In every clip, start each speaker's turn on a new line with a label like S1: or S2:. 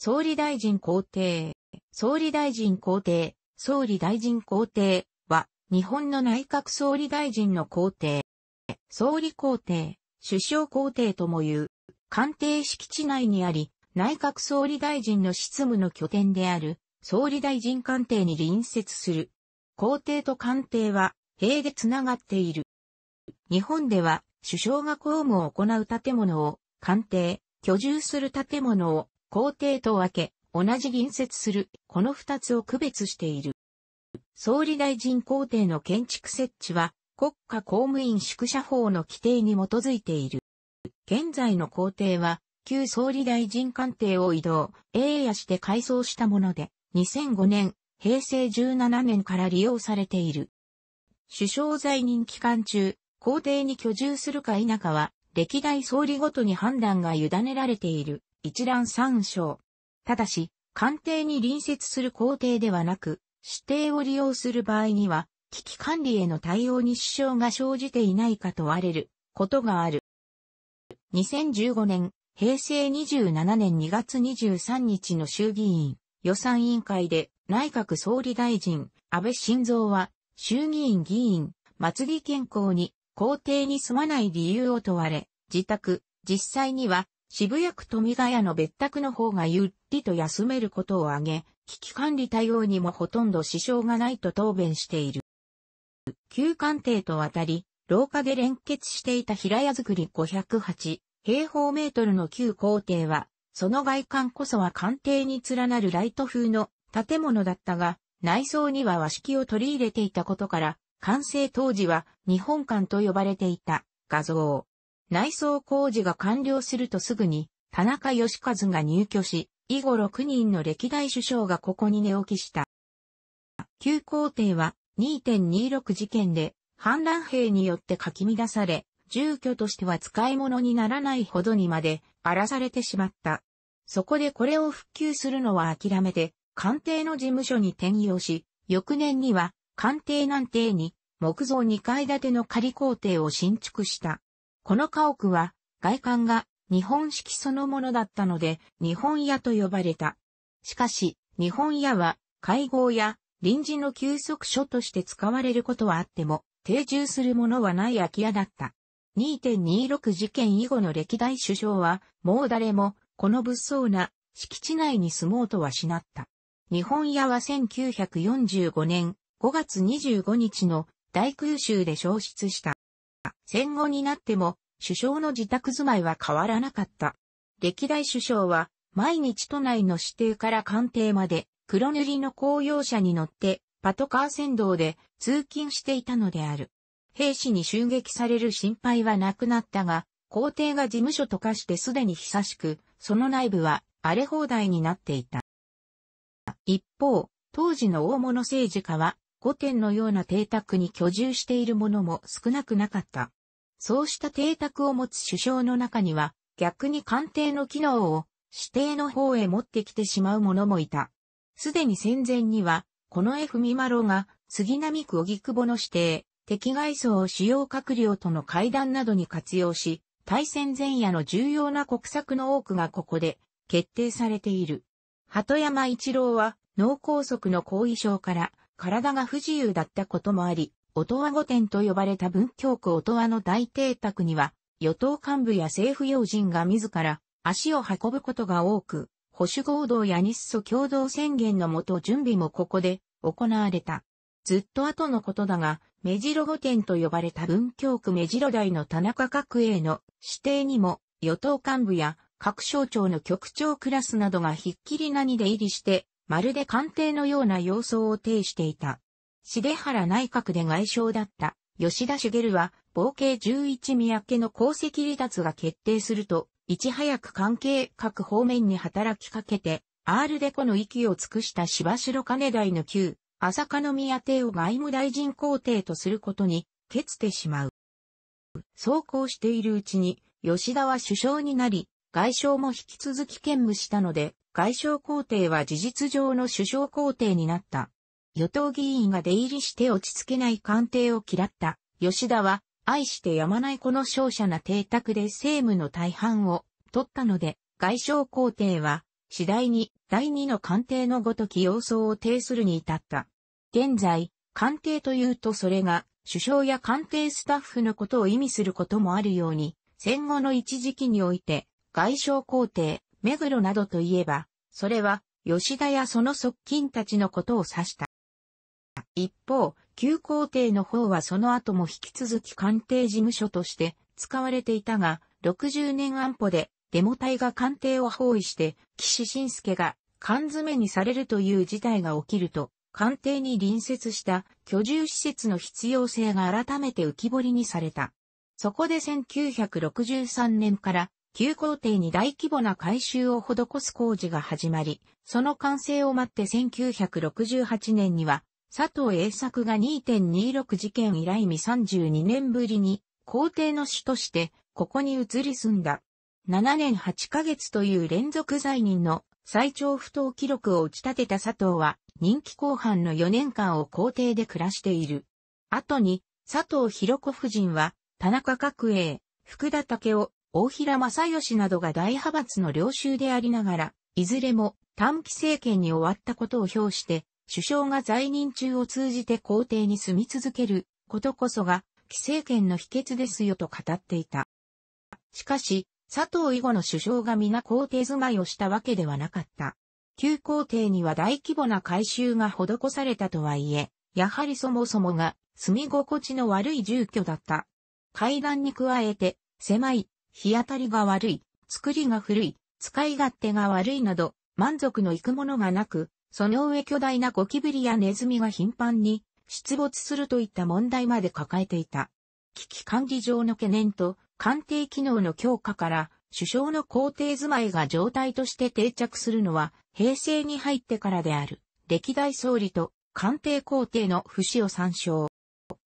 S1: 総理大臣公邸、総理大臣公邸、総理大臣公邸は、日本の内閣総理大臣の公邸、総理公邸、首相公邸ともいう、官邸敷地内にあり、内閣総理大臣の執務の拠点である、総理大臣官邸に隣接する。公邸と官邸は、塀でつながっている。日本では、首相が公務を行う建物を、官邸、居住する建物を、皇帝と分け、同じ隣接する、この二つを区別している。総理大臣皇帝の建築設置は、国家公務員宿舎法の規定に基づいている。現在の皇帝は、旧総理大臣官邸を移動、栄夜して改装したもので、2005年、平成17年から利用されている。首相在任期間中、皇帝に居住するか否かは、歴代総理ごとに判断が委ねられている。一覧参照。ただし、官邸に隣接する皇帝ではなく、指定を利用する場合には、危機管理への対応に支障が生じていないか問われることがある。2015年、平成27年2月23日の衆議院予算委員会で内閣総理大臣安倍晋三は衆議院議員松木健康に皇帝に住まない理由を問われ、自宅、実際には渋谷区富ヶ谷の別宅の方がゆっりと休めることを挙げ、危機管理対応にもほとんど支障がないと答弁している。旧官邸と渡り、廊下で連結していた平屋造り508平方メートルの旧皇帝は、その外観こそは官邸に連なるライト風の建物だったが、内装には和式を取り入れていたことから、完成当時は日本館と呼ばれていた画像。内装工事が完了するとすぐに、田中義和が入居し、以後6人の歴代首相がここに寝起きした。旧皇帝は2.26事件で反乱兵によってかき乱され、住居としては使い物にならないほどにまで荒らされてしまった。そこでこれを復旧するのは諦めて、官邸の事務所に転用し、翌年には官邸南邸に木造2階建ての仮皇帝を新築した。この家屋は外観が日本式そのものだったので日本屋と呼ばれた。しかし日本屋は会合や臨時の休息所として使われることはあっても定住するものはない空き家だった。2.26事件以後の歴代首相はもう誰もこの物騒な敷地内に住もうとはしなった。日本屋は1945年5月25日の大空襲で消失した。戦後になっても首相の自宅住まいは変わらなかった。歴代首相は毎日都内の指定から官邸まで黒塗りの公用車に乗ってパトカー先導で通勤していたのである。兵士に襲撃される心配はなくなったが、皇帝が事務所と化してすでに久しく、その内部は荒れ放題になっていた。一方、当時の大物政治家は御殿のような邸宅に居住している者も少なくなかった。そうした邸宅を持つ首相の中には、逆に官邸の機能を指定の方へ持ってきてしまう者もいた。すでに戦前には、この F・ ミマロが杉並区荻窪の指定、敵外相を主要閣僚との会談などに活用し、大戦前夜の重要な国策の多くがここで決定されている。鳩山一郎は脳梗塞の後遺症から体が不自由だったこともあり、音羽御殿と呼ばれた文京区音羽の大邸宅には、与党幹部や政府要人が自ら足を運ぶことが多く、保守合同や日ソ共同宣言のもと準備もここで行われた。ずっと後のことだが、目白御殿と呼ばれた文京区目白台の田中角栄の指定にも、与党幹部や各省庁の局長クラスなどがひっきりなに出入りして、まるで官邸のような様相を呈していた。重原内閣で外相だった吉田茂は、冒計11宮家の功績離脱が決定すると、いち早く関係各方面に働きかけて、アールデコの息を尽くした柴城金台の旧、浅香宮邸を外務大臣皇帝とすることに、決してしまう。そうこうしているうちに、吉田は首相になり、外相も引き続き兼務したので、外相皇帝は事実上の首相皇帝になった。与党議員が出入りして落ち着けない官邸を嫌った。吉田は、愛してやまないこの勝者な邸宅で政務の大半を取ったので、外相皇帝は、次第に第二の官邸のごとき様相を呈するに至った。現在、官邸というとそれが、首相や官邸スタッフのことを意味することもあるように、戦後の一時期において、外相皇帝、目黒などといえば、それは、吉田やその側近たちのことを指した。一方、旧皇帝の方はその後も引き続き官邸事務所として使われていたが、60年安保でデモ隊が官邸を包囲して、岸信介が缶詰にされるという事態が起きると、官邸に隣接した居住施設の必要性が改めて浮き彫りにされた。そこで1963年から旧皇帝に大規模な改修を施す工事が始まり、その完成を待って1968年には、佐藤栄作が2.26事件以来未32年ぶりに、皇帝の主として、ここに移り住んだ。7年8ヶ月という連続在任の最長不当記録を打ち立てた佐藤は、任期後半の4年間を皇帝で暮らしている。後に、佐藤博子夫人は、田中角栄、福田武夫、大平正義などが大派閥の領袖でありながら、いずれも短期政権に終わったことを表して、首相が在任中を通じて皇帝に住み続けることこそが、既政権の秘訣ですよと語っていた。しかし、佐藤以後の首相が皆皇帝住まいをしたわけではなかった。旧皇帝には大規模な改修が施されたとはいえ、やはりそもそもが住み心地の悪い住居だった。階段に加えて、狭い、日当たりが悪い、作りが古い、使い勝手が悪いなど、満足のいくものがなく、その上巨大なゴキブリやネズミが頻繁に出没するといった問題まで抱えていた。危機管理上の懸念と官邸機能の強化から首相の皇帝住まいが状態として定着するのは平成に入ってからである。歴代総理と官邸皇帝の不死を参照。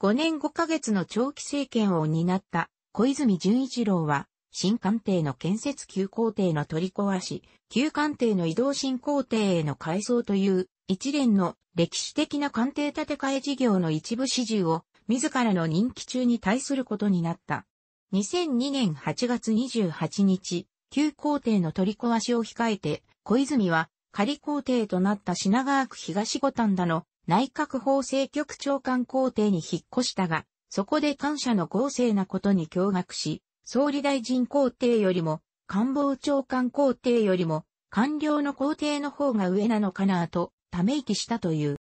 S1: 5年5ヶ月の長期政権を担った小泉純一郎は、新官邸の建設旧工程の取り壊し、旧官邸の移動新工程への改装という一連の歴史的な官邸建て替え事業の一部始終を自らの任期中に対することになった。2002年8月28日、旧工程の取り壊しを控えて、小泉は仮工程となった品川区東五反田の内閣法制局長官工程に引っ越したが、そこで感謝の豪勢なことに驚愕し、総理大臣皇帝よりも、官房長官皇帝よりも、官僚の皇帝の方が上なのかなと、ため息したという。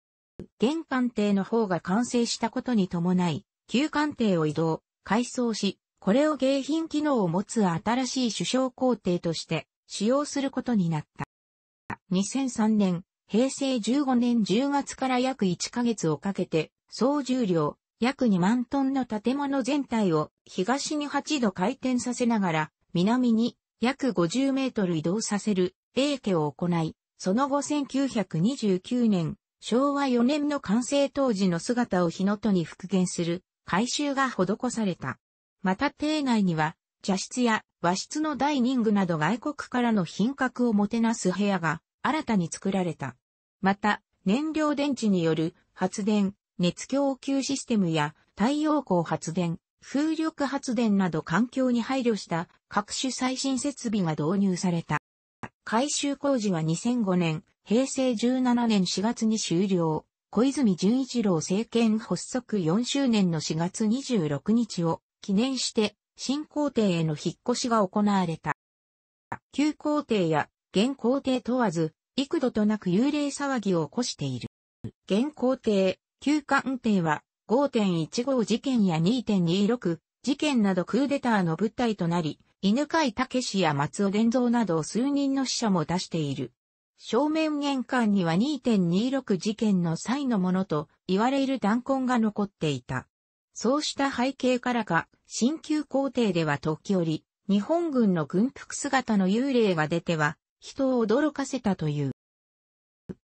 S1: 現官邸の方が完成したことに伴い、旧官邸を移動、改装し、これを迎賓機能を持つ新しい首相皇帝として使用することになった。2003年、平成15年10月から約1ヶ月をかけて、総重量約2万トンの建物全体を東に8度回転させながら、南に約50メートル移動させる、英家を行い、その後1929年、昭和4年の完成当時の姿を日のとに復元する、改修が施された。また邸内には、茶室や和室のダイニングなど外国からの品格をもてなす部屋が新たに作られた。また、燃料電池による発電、熱供給システムや太陽光発電、風力発電など環境に配慮した各種最新設備が導入された。改修工事は2005年、平成17年4月に終了。小泉純一郎政権発足4周年の4月26日を記念して新皇帝への引っ越しが行われた。旧皇帝や現皇帝問わず幾度となく幽霊騒ぎを起こしている。現皇帝、旧官邸は5.15事件や2.26事件などクーデターの物体となり、犬飼武や松尾伝蔵など数人の死者も出している。正面玄関には2.26事件の際のものと言われる弾痕が残っていた。そうした背景からか、新旧皇帝では時折、日本軍の軍服姿の幽霊が出ては、人を驚かせたという。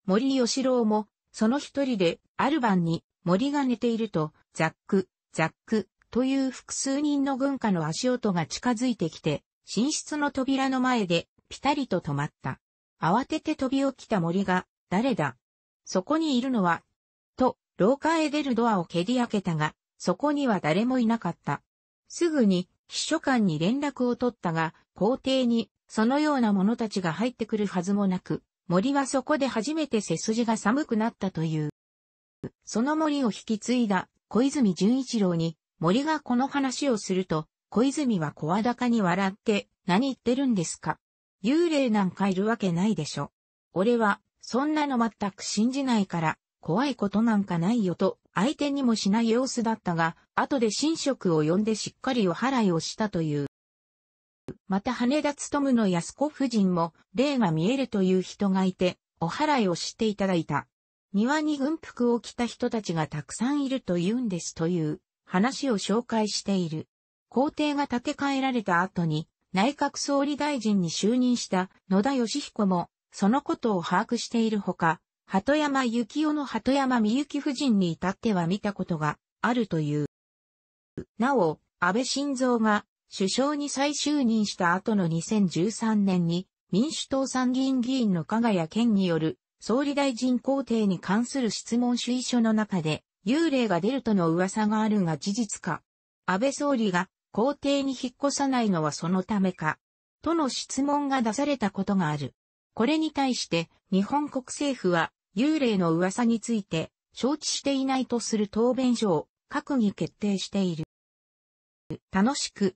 S1: 森義郎もその一人で、ある晩に森が寝ていると、ザック、ザック、という複数人の軍家の足音が近づいてきて、寝室の扉の前で、ピタリと止まった。慌てて飛び起きた森が、誰だそこにいるのは、と、廊下へ出るドアを蹴り開けたが、そこには誰もいなかった。すぐに、秘書官に連絡を取ったが、校庭に、そのような者たちが入ってくるはずもなく、森はそこで初めて背筋が寒くなったという。その森を引き継いだ小泉純一郎に森がこの話をすると、小泉は声高に笑って何言ってるんですか幽霊なんかいるわけないでしょ。俺はそんなの全く信じないから怖いことなんかないよと相手にもしない様子だったが、後で神職を呼んでしっかりお祓いをしたという。また羽田勤の安子夫人も、霊が見えるという人がいて、お祓いをしていただいた。庭に軍服を着た人たちがたくさんいると言うんですという話を紹介している。皇帝が建て替えられた後に内閣総理大臣に就任した野田義彦もそのことを把握しているほか、鳩山幸夫の鳩山みゆき夫人に至っては見たことがあるという。なお、安倍晋三が首相に再就任した後の2013年に民主党参議院議員の加賀谷県による総理大臣公邸に関する質問主意書の中で幽霊が出るとの噂があるが事実か。安倍総理が公邸に引っ越さないのはそのためか。との質問が出されたことがある。これに対して日本国政府は幽霊の噂について承知していないとする答弁書を閣議決定している。楽しく